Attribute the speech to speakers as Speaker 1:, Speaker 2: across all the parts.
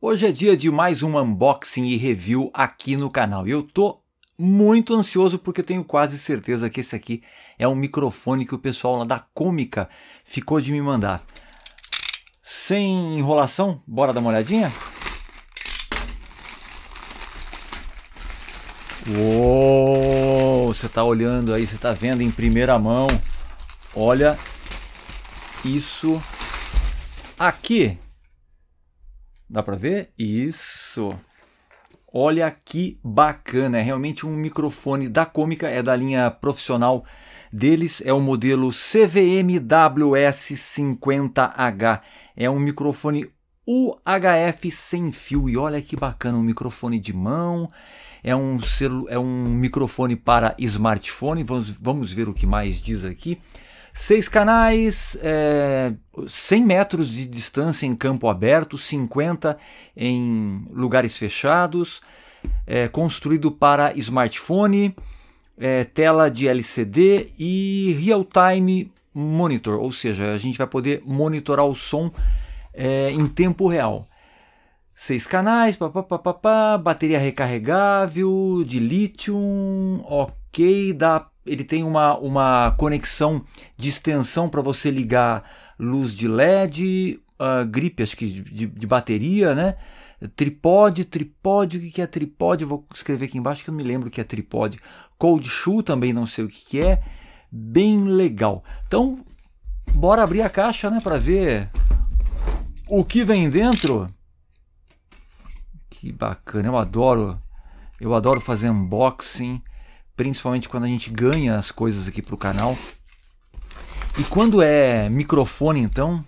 Speaker 1: Hoje é dia de mais um unboxing e review aqui no canal. eu tô muito ansioso porque tenho quase certeza que esse aqui é um microfone que o pessoal lá da Cômica ficou de me mandar. Sem enrolação, bora dar uma olhadinha? Uou, você está olhando aí, você está vendo em primeira mão. Olha isso aqui. Dá para ver? Isso. Olha que bacana, é realmente um microfone da Cômica, é da linha profissional deles, é o modelo cvmws 50 h É um microfone UHF sem fio e olha que bacana, um microfone de mão, é um, celu é um microfone para smartphone, vamos, vamos ver o que mais diz aqui. Seis canais, é, 100 metros de distância em campo aberto, 50 em lugares fechados, é, construído para smartphone, é, tela de LCD e real-time monitor, ou seja, a gente vai poder monitorar o som é, em tempo real. Seis canais, bateria recarregável, de lítio, ok, dá ele tem uma, uma conexão de extensão para você ligar luz de LED, uh, gripe, acho que de, de, bateria, né? Tripode, tripode, o que é tripode? Vou escrever aqui embaixo que eu não me lembro o que é tripode. Cold shoe também não sei o que é. Bem legal. Então, bora abrir a caixa, né, para ver o que vem dentro. Que bacana, eu adoro. Eu adoro fazer unboxing principalmente quando a gente ganha as coisas aqui pro canal. E quando é microfone, então,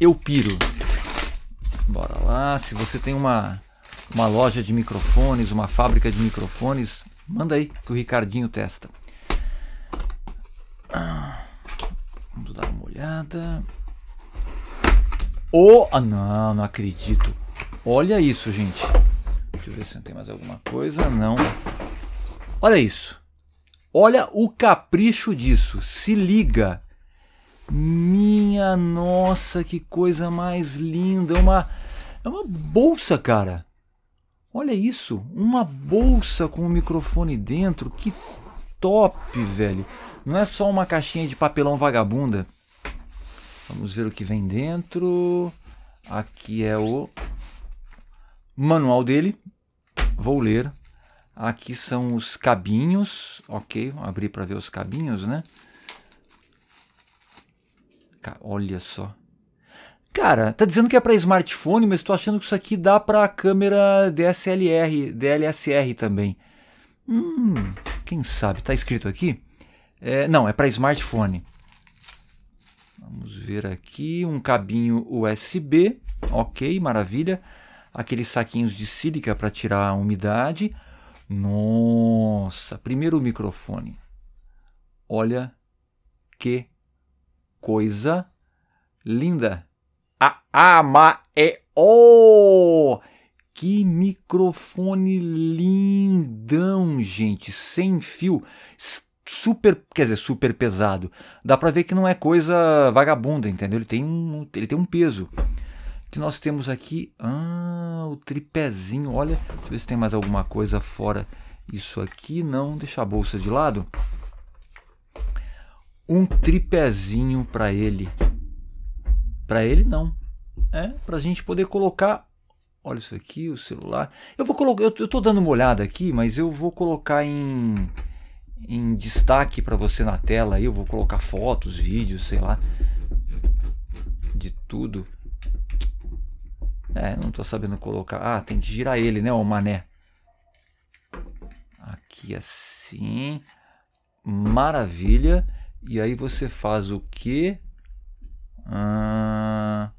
Speaker 1: eu piro. Bora lá, se você tem uma, uma loja de microfones, uma fábrica de microfones, manda aí que o Ricardinho testa. Vamos dar uma olhada. Oh, ah, não, não acredito. Olha isso, gente. Deixa eu ver se tem mais alguma coisa. Não. Olha isso. Olha o capricho disso. Se liga. Minha nossa, que coisa mais linda. É uma, é uma bolsa, cara. Olha isso. Uma bolsa com o um microfone dentro. Que top, velho. Não é só uma caixinha de papelão vagabunda. Vamos ver o que vem dentro. Aqui é o manual dele. Vou ler. Aqui são os cabinhos, ok? Vou abrir para ver os cabinhos, né? Olha só. Cara, tá dizendo que é para smartphone, mas tô achando que isso aqui dá para câmera DSLR, DLSR também. Hum, quem sabe? Tá escrito aqui? É, não, é para smartphone. Vamos ver aqui, um cabinho USB, ok, maravilha. Aqueles saquinhos de sílica para tirar a umidade. Nossa, primeiro o microfone. Olha que coisa linda. A ah, ama ah, é o que microfone lindão, gente, sem fio, super, quer dizer, super pesado. Dá para ver que não é coisa vagabunda, entendeu? Ele tem um, ele tem um peso que nós temos aqui? Ah, o tripézinho. Olha, deixa eu ver se tem mais alguma coisa fora isso aqui. Não, deixa a bolsa de lado. Um tripézinho para ele. Para ele não. É, para a gente poder colocar olha isso aqui, o celular. Eu vou colocar, eu, estou tô dando uma olhada aqui, mas eu vou colocar em, em destaque para você na tela aí, eu vou colocar fotos, vídeos, sei lá, de tudo. É, não tô sabendo colocar. Ah, tem que girar ele, né, o mané. Aqui assim. Maravilha. E aí você faz o que? Ah,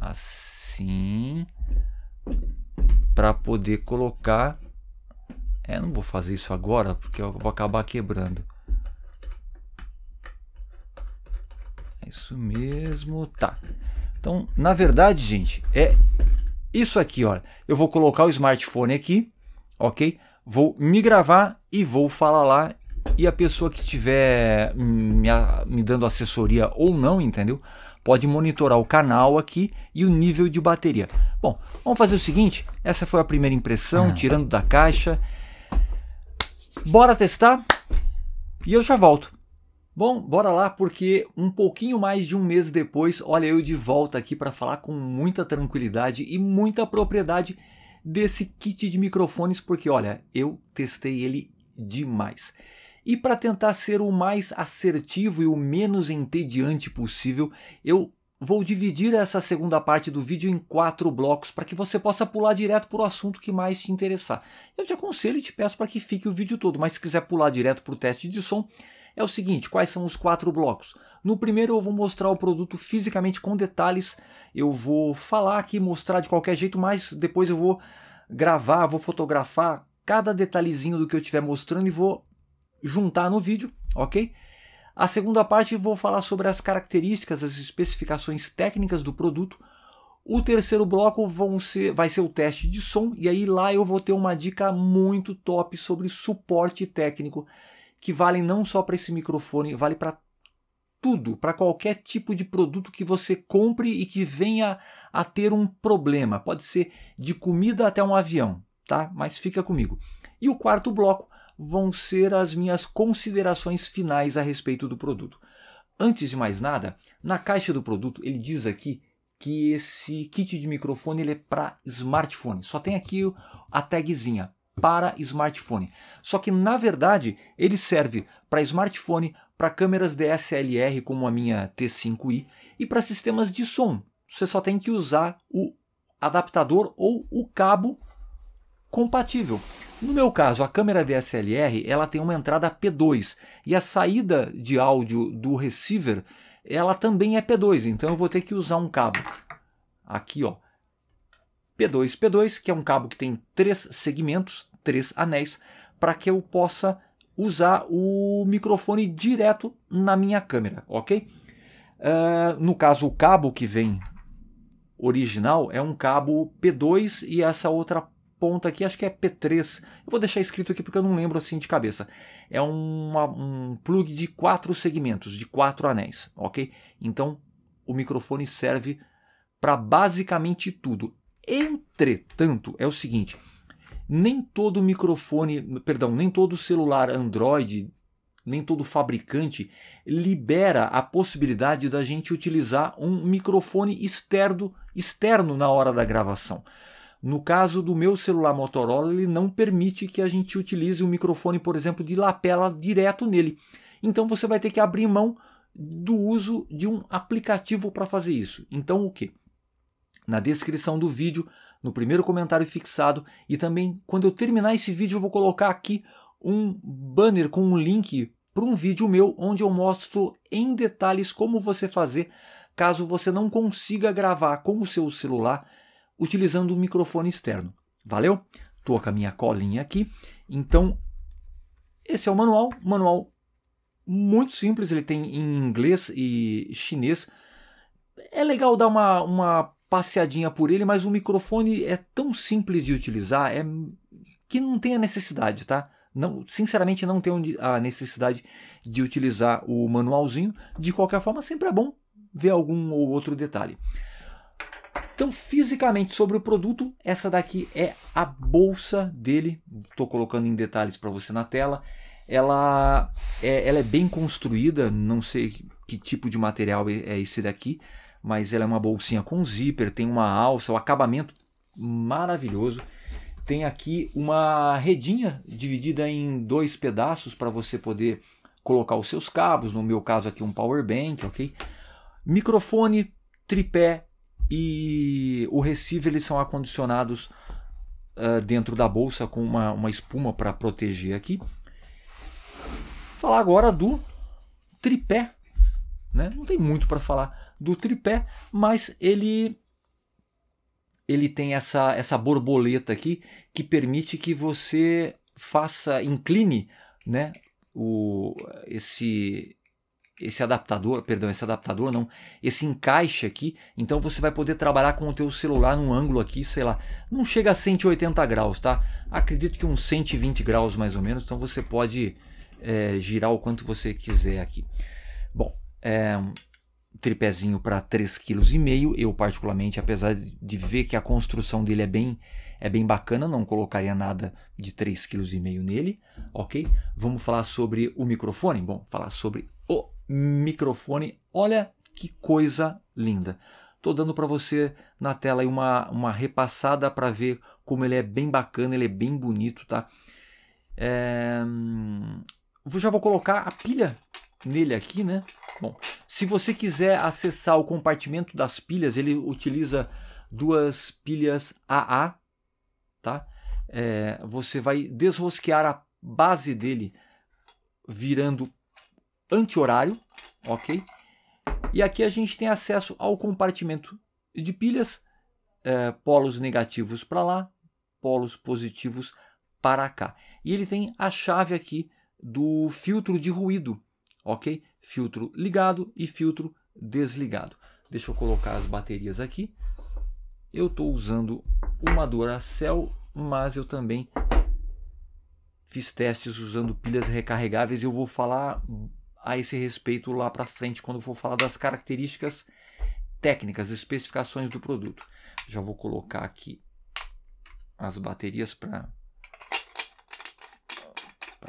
Speaker 1: assim. Para poder colocar. É, não vou fazer isso agora porque eu vou acabar quebrando. É isso mesmo. Tá. Então, na verdade, gente, é isso aqui, olha. Eu vou colocar o smartphone aqui, ok? Vou me gravar e vou falar lá. E a pessoa que estiver hum, me, me dando assessoria ou não, entendeu? Pode monitorar o canal aqui e o nível de bateria. Bom, vamos fazer o seguinte. Essa foi a primeira impressão, ah. tirando da caixa. Bora testar e eu já volto. Bom, bora lá porque um pouquinho mais de um mês depois, olha eu de volta aqui para falar com muita tranquilidade e muita propriedade desse kit de microfones, porque olha, eu testei ele demais. E para tentar ser o mais assertivo e o menos entediante possível, eu vou dividir essa segunda parte do vídeo em quatro blocos para que você possa pular direto para o assunto que mais te interessar. Eu te aconselho e te peço para que fique o vídeo todo, mas se quiser pular direto para o teste de som, é o seguinte: quais são os quatro blocos? No primeiro eu vou mostrar o produto fisicamente com detalhes, eu vou falar aqui, mostrar de qualquer jeito, mas depois eu vou gravar, vou fotografar cada detalhezinho do que eu estiver mostrando e vou juntar no vídeo, ok? A segunda parte vou falar sobre as características, as especificações técnicas do produto. O terceiro bloco ser, vai ser o teste de som, e aí lá eu vou ter uma dica muito top sobre suporte técnico que valem não só para esse microfone, vale para tudo, para qualquer tipo de produto que você compre e que venha a ter um problema. Pode ser de comida até um avião, tá? Mas fica comigo. E o quarto bloco vão ser as minhas considerações finais a respeito do produto. Antes de mais nada, na caixa do produto ele diz aqui que esse kit de microfone ele é para smartphone. Só tem aqui a tagzinha para smartphone. Só que na verdade ele serve para smartphone, para câmeras DSLR como a minha T5i e para sistemas de som. Você só tem que usar o adaptador ou o cabo compatível. No meu caso, a câmera DSLR ela tem uma entrada P2 e a saída de áudio do receiver ela também é P2, então eu vou ter que usar um cabo aqui, ó, P2, P2, que é um cabo que tem três segmentos, três anéis, para que eu possa usar o microfone direto na minha câmera, ok? Uh, no caso, o cabo que vem original é um cabo P2 e essa outra ponta aqui, acho que é P3. Eu vou deixar escrito aqui porque eu não lembro assim de cabeça. É uma, um plug de quatro segmentos, de quatro anéis, ok? Então, o microfone serve para basicamente tudo. Entretanto, é o seguinte, nem todo microfone, perdão, nem todo celular Android, nem todo fabricante libera a possibilidade da gente utilizar um microfone externo, externo na hora da gravação. No caso do meu celular Motorola, ele não permite que a gente utilize um microfone, por exemplo, de lapela direto nele. Então você vai ter que abrir mão do uso de um aplicativo para fazer isso. Então o que? na descrição do vídeo, no primeiro comentário fixado e também quando eu terminar esse vídeo eu vou colocar aqui um banner com um link para um vídeo meu onde eu mostro em detalhes como você fazer caso você não consiga gravar com o seu celular utilizando um microfone externo. Valeu? Estou com a minha colinha aqui. Então, esse é o manual, manual muito simples, ele tem em inglês e chinês. É legal dar uma, uma passeadinha por ele, mas o microfone é tão simples de utilizar é que não tem a necessidade, tá? Não, sinceramente não tem a necessidade de utilizar o manualzinho. De qualquer forma, sempre é bom ver algum ou outro detalhe. Então, fisicamente sobre o produto, essa daqui é a bolsa dele. Estou colocando em detalhes para você na tela. Ela é, ela é bem construída, não sei que tipo de material é esse daqui, mas ela é uma bolsinha com zíper, tem uma alça, o um acabamento maravilhoso. Tem aqui uma redinha dividida em dois pedaços para você poder colocar os seus cabos, no meu caso aqui um power bank, ok? Microfone, tripé e o receiver eles são acondicionados uh, dentro da bolsa com uma, uma espuma para proteger aqui. Vou falar agora do tripé, né? Não tem muito para falar do tripé, mas ele ele tem essa, essa borboleta aqui que permite que você faça, incline, né, o, esse, esse adaptador, perdão, esse adaptador não, esse encaixe aqui, então você vai poder trabalhar com o teu celular num ângulo aqui, sei lá, não chega a 180 graus, tá? Acredito que uns 120 graus mais ou menos, então você pode é, girar o quanto você quiser aqui. Bom, é, tripézinho para 3,5 kg. Eu, particularmente, apesar de ver que a construção dele é bem, é bem bacana, não colocaria nada de 3,5 kg nele, ok? Vamos falar sobre o microfone? Bom, falar sobre o microfone. Olha que coisa linda! Estou dando para você na tela uma, uma repassada para ver como ele é bem bacana, ele é bem bonito, tá? É... Hum, já vou colocar a pilha nele aqui, né? Bom, se você quiser acessar o compartimento das pilhas, ele utiliza duas pilhas AA, tá? É, você vai desrosquear a base dele virando anti-horário, ok? E aqui a gente tem acesso ao compartimento de pilhas, é, polos negativos para lá, polos positivos para cá. E ele tem a chave aqui do filtro de ruído, ok? filtro ligado e filtro desligado. Deixa eu colocar as baterias aqui. Eu estou usando uma Duracell, mas eu também fiz testes usando pilhas recarregáveis eu vou falar a esse respeito lá para frente quando eu for falar das características técnicas, especificações do produto. Já vou colocar aqui as baterias para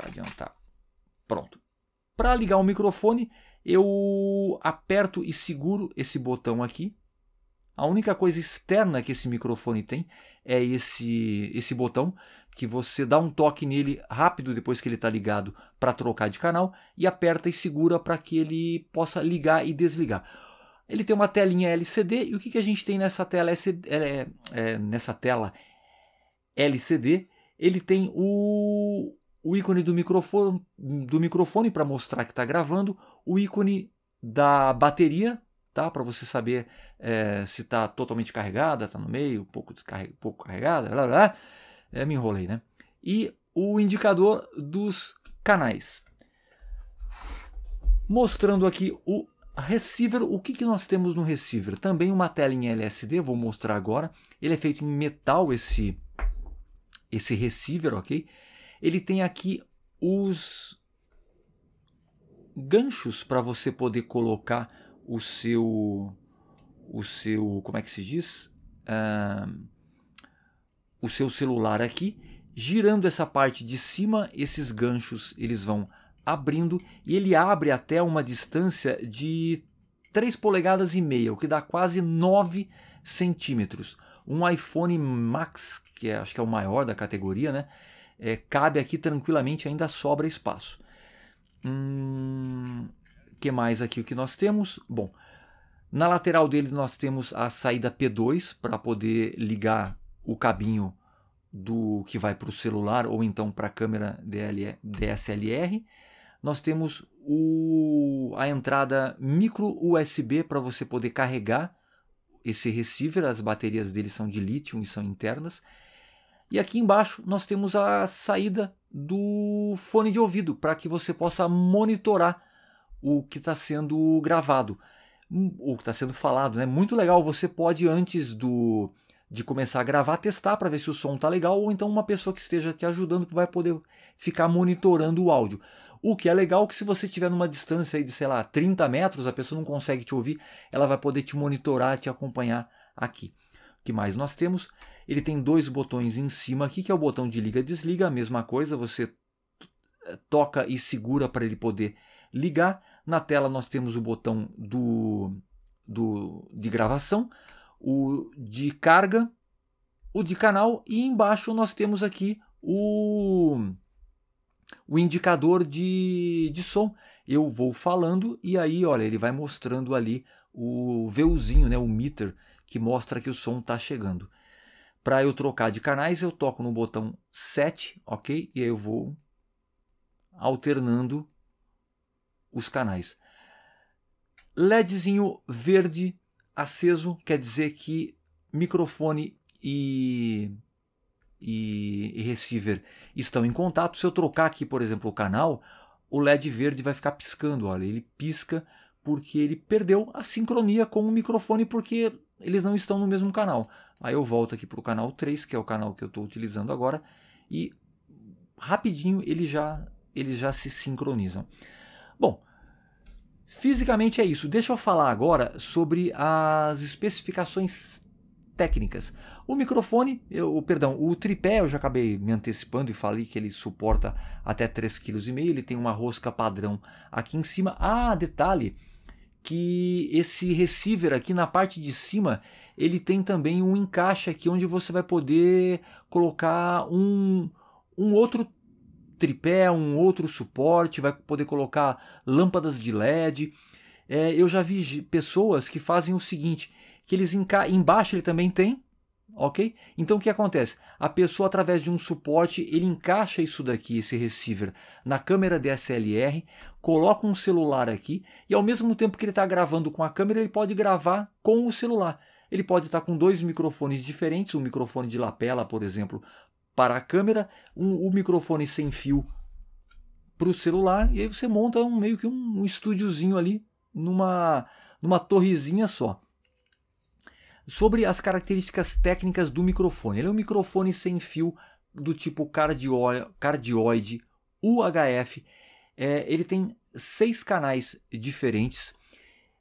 Speaker 1: adiantar. Pronto. Para ligar o microfone, eu aperto e seguro esse botão aqui. A única coisa externa que esse microfone tem é esse, esse botão, que você dá um toque nele rápido depois que ele está ligado para trocar de canal e aperta e segura para que ele possa ligar e desligar. Ele tem uma telinha LCD e o que, que a gente tem nessa tela, LCD, é, é, é, nessa tela LCD? Ele tem o, o ícone do microfone, do microfone para mostrar que está gravando, o ícone da bateria, tá? Para você saber é, se está totalmente carregada, está no meio, pouco, pouco carregada, blá, blá. É, me enrolei, né? E o indicador dos canais. Mostrando aqui o receiver, o que, que nós temos no receiver? Também uma tela em LSD, vou mostrar agora. Ele é feito em metal, esse, esse receiver, ok? ele tem aqui os ganchos para você poder colocar o seu o seu como é que se diz ah, o seu celular aqui girando essa parte de cima esses ganchos eles vão abrindo e ele abre até uma distância de 3 polegadas e meia o que dá quase 9 centímetros um iPhone Max que é, acho que é o maior da categoria né é, cabe aqui tranquilamente, ainda sobra espaço. Hum, que mais aqui o que nós temos? Bom, na lateral dele nós temos a saída P2 para poder ligar o cabinho do que vai para o celular ou então para a câmera DL, DSLR. Nós temos o, a entrada micro USB para você poder carregar esse receiver. As baterias dele são de lítio e são internas. E aqui embaixo nós temos a saída do fone de ouvido para que você possa monitorar o que está sendo gravado, hum, o que está sendo falado. Né? Muito legal, você pode antes do de começar a gravar, testar para ver se o som está legal, ou então uma pessoa que esteja te ajudando que vai poder ficar monitorando o áudio. O que é legal é que se você estiver numa distância de, sei lá, 30 metros, a pessoa não consegue te ouvir, ela vai poder te monitorar, te acompanhar aqui. O que mais nós temos? Ele tem dois botões em cima aqui, que é o botão de liga e desliga, a mesma coisa, você eh, toca e segura para ele poder ligar. Na tela nós temos o botão do, do de gravação, o de carga, o de canal e embaixo nós temos aqui o, o indicador de, de som. Eu vou falando e aí, olha, ele vai mostrando ali o VUzinho, né, o meter, que mostra que o som está chegando. Para eu trocar de canais, eu toco no botão 7, ok? E aí eu vou alternando os canais. LEDzinho verde aceso quer dizer que microfone e, e, e receiver estão em contato. Se eu trocar aqui, por exemplo, o canal, o LED verde vai ficar piscando. Olha, ele pisca porque ele perdeu a sincronia com o microfone, porque eles não estão no mesmo canal. Aí eu volto aqui para o canal 3, que é o canal que eu estou utilizando agora, e rapidinho eles já, eles já se sincronizam. Bom, fisicamente é isso. Deixa eu falar agora sobre as especificações técnicas. O microfone, eu, perdão, o tripé, eu já acabei me antecipando e falei que ele suporta até 3,5 kg, ele tem uma rosca padrão aqui em cima. Ah, detalhe, que esse receiver aqui na parte de cima ele tem também um encaixe aqui onde você vai poder colocar um, um outro tripé, um outro suporte, vai poder colocar lâmpadas de LED. É, eu já vi pessoas que fazem o seguinte, que eles embaixo ele também tem ok? Então o que acontece? A pessoa através de um suporte, ele encaixa isso daqui, esse receiver, na câmera DSLR, coloca um celular aqui e ao mesmo tempo que ele está gravando com a câmera, ele pode gravar com o celular. Ele pode estar tá com dois microfones diferentes, um microfone de lapela, por exemplo, para a câmera, um, microfone sem fio para o celular e aí você monta um, meio que um, um estúdiozinho ali numa numa torrezinha só sobre as características técnicas do microfone. Ele é um microfone sem fio do tipo cardio, cardioide UHF. É, ele tem seis canais diferentes.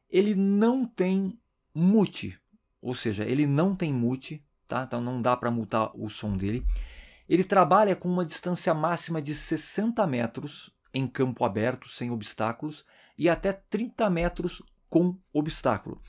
Speaker 1: Ele não tem mute, ou seja, ele não tem mute, tá? Então não dá para mutar o som dele. Ele trabalha com uma distância máxima de 60 metros em campo aberto, sem obstáculos, e até 30 metros com obstáculo.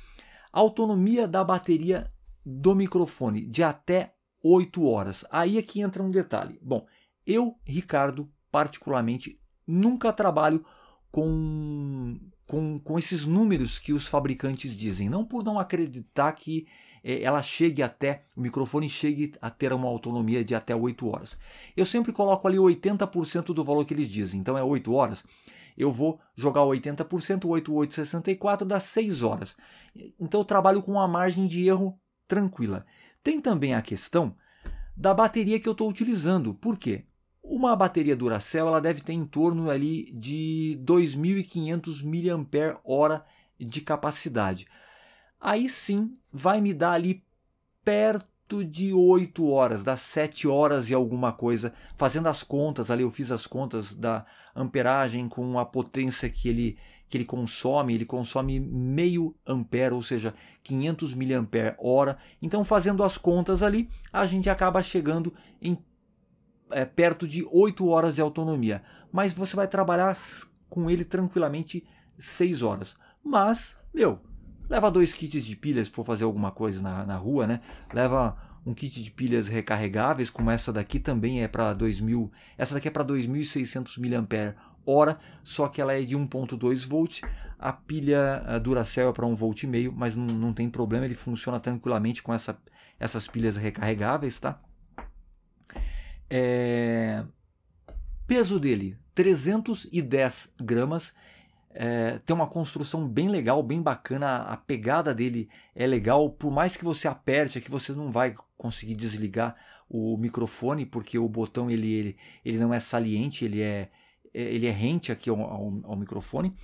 Speaker 1: Autonomia da bateria do microfone de até 8 horas. Aí é que entra um detalhe. Bom, eu, Ricardo, particularmente, nunca trabalho com, com, com esses números que os fabricantes dizem. Não por não acreditar que eh, ela chegue até, o microfone chegue a ter uma autonomia de até 8 horas. Eu sempre coloco ali 80% do valor que eles dizem. Então é 8 horas eu vou jogar 80%, 8864 dá 6 horas. Então eu trabalho com uma margem de erro tranquila. Tem também a questão da bateria que eu estou utilizando. Por quê? Uma bateria Duracell ela deve ter em torno ali de 2.500 mAh de capacidade. Aí sim vai me dar ali perto perto de 8 horas, das 7 horas e alguma coisa, fazendo as contas ali, eu fiz as contas da amperagem com a potência que ele, que ele consome, ele consome meio ampere, ou seja, 500 miliampere hora. Então, fazendo as contas ali, a gente acaba chegando em é, perto de 8 horas de autonomia. Mas você vai trabalhar com ele tranquilamente 6 horas. Mas, meu, Leva dois kits de pilhas se for fazer alguma coisa na, na rua, né? Leva um kit de pilhas recarregáveis, como essa daqui também é para 2000, essa daqui é para 2600 mAh, só que ela é de 1.2 volt. A pilha eh, Duracell é para 1 volt e meio, mas não, não tem problema, ele funciona tranquilamente com essa, essas pilhas recarregáveis, tá? É... Peso dele 310 gramas é, tem uma construção bem legal, bem bacana. A pegada dele é legal. Por mais que você aperte, é que você não vai conseguir desligar o microfone, porque o botão ele, ele, ele não é saliente, ele é, é ele é rente aqui ao, ao, ao microfone.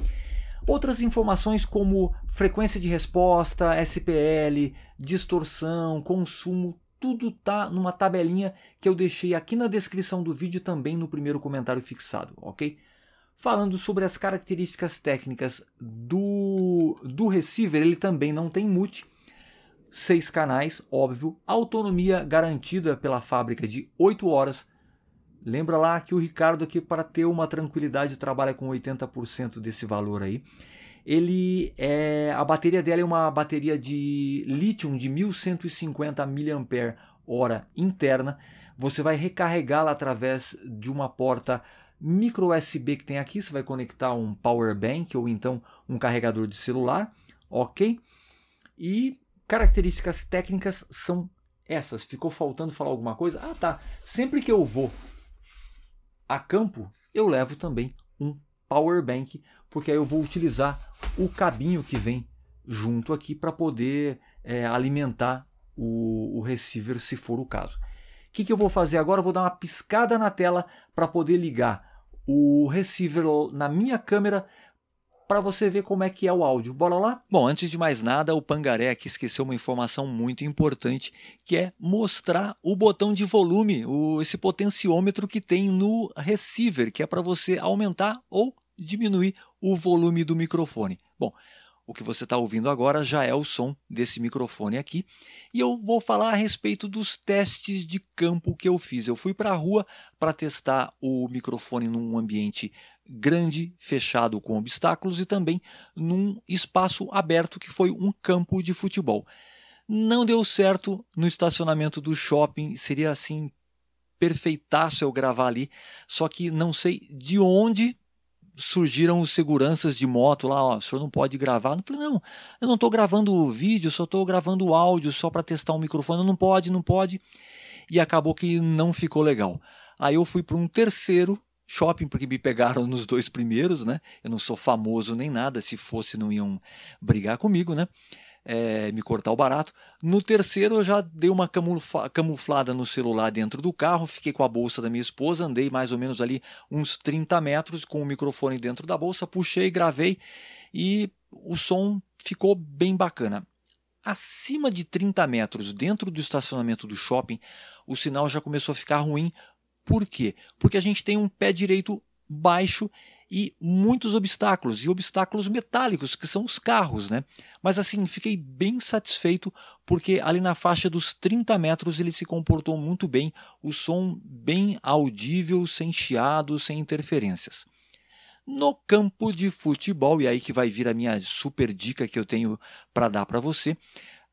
Speaker 1: Outras informações como frequência de resposta, SPL, distorção, consumo, tudo tá numa tabelinha que eu deixei aqui na descrição do vídeo também no primeiro comentário fixado, ok? Falando sobre as características técnicas do, do receiver, ele também não tem mute, seis canais, óbvio, autonomia garantida pela fábrica de 8 horas. Lembra lá que o Ricardo aqui para ter uma tranquilidade trabalha com 80% desse valor aí. Ele é a bateria dela é uma bateria de lítio de 1150 mAh interna. Você vai recarregá-la através de uma porta micro USB que tem aqui, você vai conectar um power bank ou então um carregador de celular, ok? E características técnicas são essas. Ficou faltando falar alguma coisa? Ah, tá. Sempre que eu vou a campo, eu levo também um power bank, porque aí eu vou utilizar o cabinho que vem junto aqui para poder é, alimentar o, o receiver, se for o caso que, que eu vou fazer agora? Eu vou dar uma piscada na tela para poder ligar o receiver na minha câmera para você ver como é que é o áudio. Bora lá? Bom, antes de mais nada, o Pangaré aqui esqueceu uma informação muito importante, que é mostrar o botão de volume, o, esse potenciômetro que tem no receiver, que é para você aumentar ou diminuir o volume do microfone. Bom, o que você está ouvindo agora já é o som desse microfone aqui. E eu vou falar a respeito dos testes de campo que eu fiz. Eu fui para a rua para testar o microfone num ambiente grande, fechado com obstáculos e também num espaço aberto que foi um campo de futebol. Não deu certo no estacionamento do shopping, seria assim se eu gravar ali, só que não sei de onde surgiram os seguranças de moto lá, ó, o senhor não pode gravar. Eu falei, não, eu não estou gravando o vídeo, só estou gravando o áudio, só para testar o microfone, não pode, não pode. E acabou que não ficou legal. Aí eu fui para um terceiro shopping, porque me pegaram nos dois primeiros, né? Eu não sou famoso nem nada, se fosse não iam brigar comigo, né? é, me cortar o barato. No terceiro, eu já dei uma camuflada no celular dentro do carro, fiquei com a bolsa da minha esposa, andei mais ou menos ali uns 30 metros com o microfone dentro da bolsa, puxei, gravei e o som ficou bem bacana. Acima de 30 metros dentro do estacionamento do shopping, o sinal já começou a ficar ruim. Por quê? Porque a gente tem um pé direito baixo e muitos obstáculos, e obstáculos metálicos, que são os carros, né? Mas assim, fiquei bem satisfeito porque ali na faixa dos 30 metros ele se comportou muito bem, o som bem audível, sem chiado, sem interferências. No campo de futebol, e aí que vai vir a minha super dica que eu tenho para dar para você,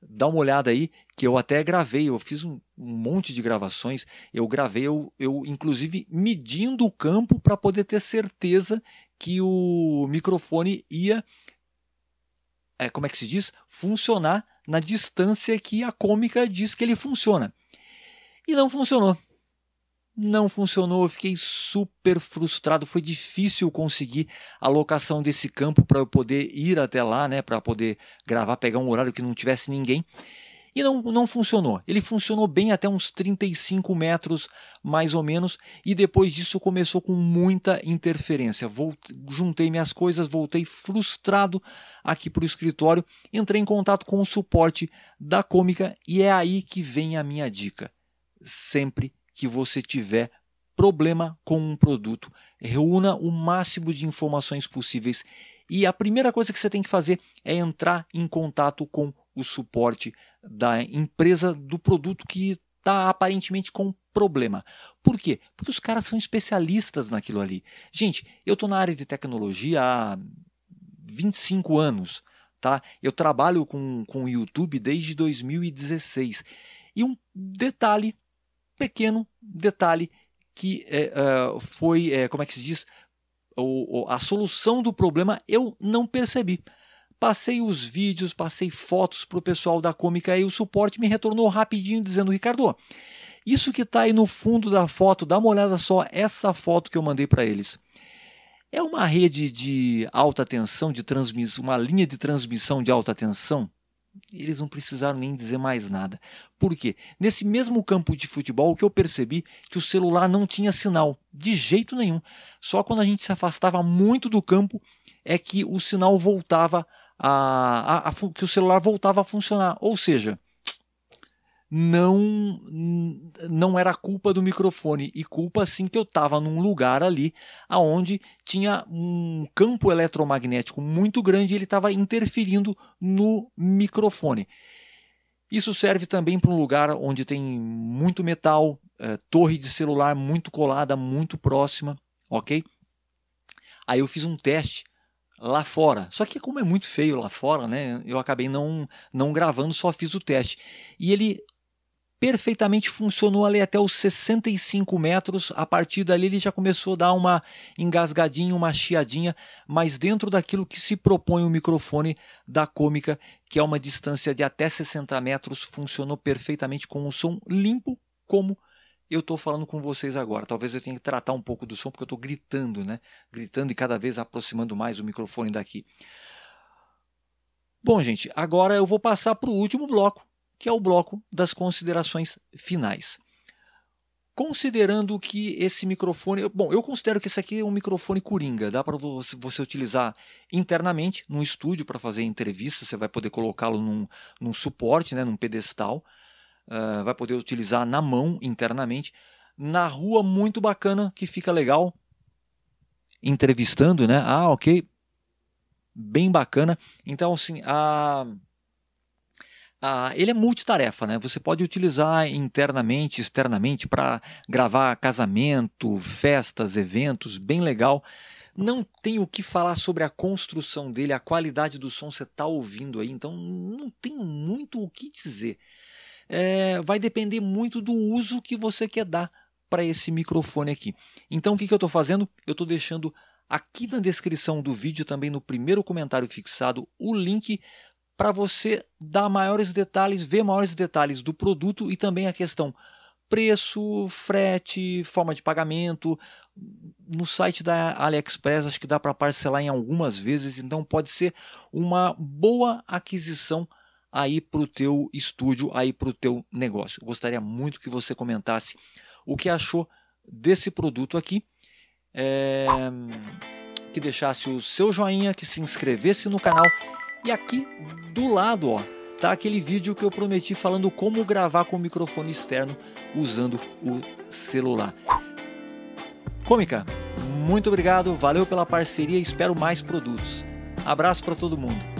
Speaker 1: dá uma olhada aí, que eu até gravei, eu fiz um, um monte de gravações, eu gravei, eu, eu inclusive medindo o campo para poder ter certeza que o microfone ia, é, como é que se diz, funcionar na distância que a cômica diz que ele funciona. E não funcionou não funcionou, eu fiquei super frustrado, foi difícil conseguir a locação desse campo para eu poder ir até lá, né, para poder gravar, pegar um horário que não tivesse ninguém. E não, não funcionou. Ele funcionou bem até uns 35 metros, mais ou menos, e depois disso começou com muita interferência. Voltei, juntei minhas coisas, voltei frustrado aqui para o escritório, entrei em contato com o suporte da cômica e é aí que vem a minha dica. Sempre que você tiver problema com um produto. Reúna o máximo de informações possíveis e a primeira coisa que você tem que fazer é entrar em contato com o suporte da empresa do produto que está aparentemente com problema. Por quê? Porque os caras são especialistas naquilo ali. Gente, eu estou na área de tecnologia há 25 anos. Tá? Eu trabalho com o YouTube desde 2016. E um detalhe pequeno detalhe que é, uh, foi, é, como é que se diz, o, a solução do problema eu não percebi. Passei os vídeos, passei fotos para o pessoal da Cômica e o suporte me retornou rapidinho dizendo, Ricardo, isso que está aí no fundo da foto, dá uma olhada só, essa foto que eu mandei para eles. É uma rede de alta tensão, de transmissão, uma linha de transmissão de alta tensão? eles não precisaram nem dizer mais nada. Por quê? Nesse mesmo campo de futebol, o que eu percebi que o celular não tinha sinal, de jeito nenhum. Só quando a gente se afastava muito do campo é que o sinal voltava a, a, a que o celular voltava a funcionar. Ou seja, não não era culpa do microfone e culpa sim que eu estava num lugar ali aonde tinha um campo eletromagnético muito grande e ele estava interferindo no microfone. Isso serve também para um lugar onde tem muito metal, é, torre de celular muito colada, muito próxima, ok? Aí eu fiz um teste lá fora. Só que como é muito feio lá fora, né? Eu acabei não não gravando, só fiz o teste. E ele perfeitamente funcionou ali até os 65 metros. A partir dali ele já começou a dar uma engasgadinha, uma chiadinha, mas dentro daquilo que se propõe o microfone da cômica, que é uma distância de até 60 metros, funcionou perfeitamente com um som limpo como eu estou falando com vocês agora. Talvez eu tenha que tratar um pouco do som, porque eu estou gritando, né? Gritando e cada vez aproximando mais o microfone daqui. Bom, gente, agora eu vou passar para o último bloco, que é o bloco das considerações finais. Considerando que esse microfone, bom, eu considero que esse aqui é um microfone coringa, dá para você utilizar internamente num estúdio para fazer entrevista, você vai poder colocá-lo num, num, suporte, né, num pedestal, uh, vai poder utilizar na mão internamente. Na rua, muito bacana, que fica legal, entrevistando, né? Ah, ok, bem bacana. Então, assim, a ah, ele é multitarefa, né? Você pode utilizar internamente, externamente para gravar casamento, festas, eventos, bem legal. Não tem o que falar sobre a construção dele, a qualidade do som você está ouvindo aí, então não tem muito o que dizer. É, vai depender muito do uso que você quer dar para esse microfone aqui. Então o que, que eu estou fazendo? Eu estou deixando aqui na descrição do vídeo, também no primeiro comentário fixado, o link para você dar maiores detalhes, ver maiores detalhes do produto e também a questão preço, frete, forma de pagamento. No site da AliExpress, acho que dá para parcelar em algumas vezes, então pode ser uma boa aquisição aí para o teu estúdio, aí para o teu negócio. gostaria muito que você comentasse o que achou desse produto aqui. É... Que deixasse o seu joinha, que se inscrevesse no canal e aqui do lado, ó, tá aquele vídeo que eu prometi falando como gravar com o microfone externo usando o celular. Cômica, muito obrigado, valeu pela parceria, espero mais produtos. Abraço para todo mundo.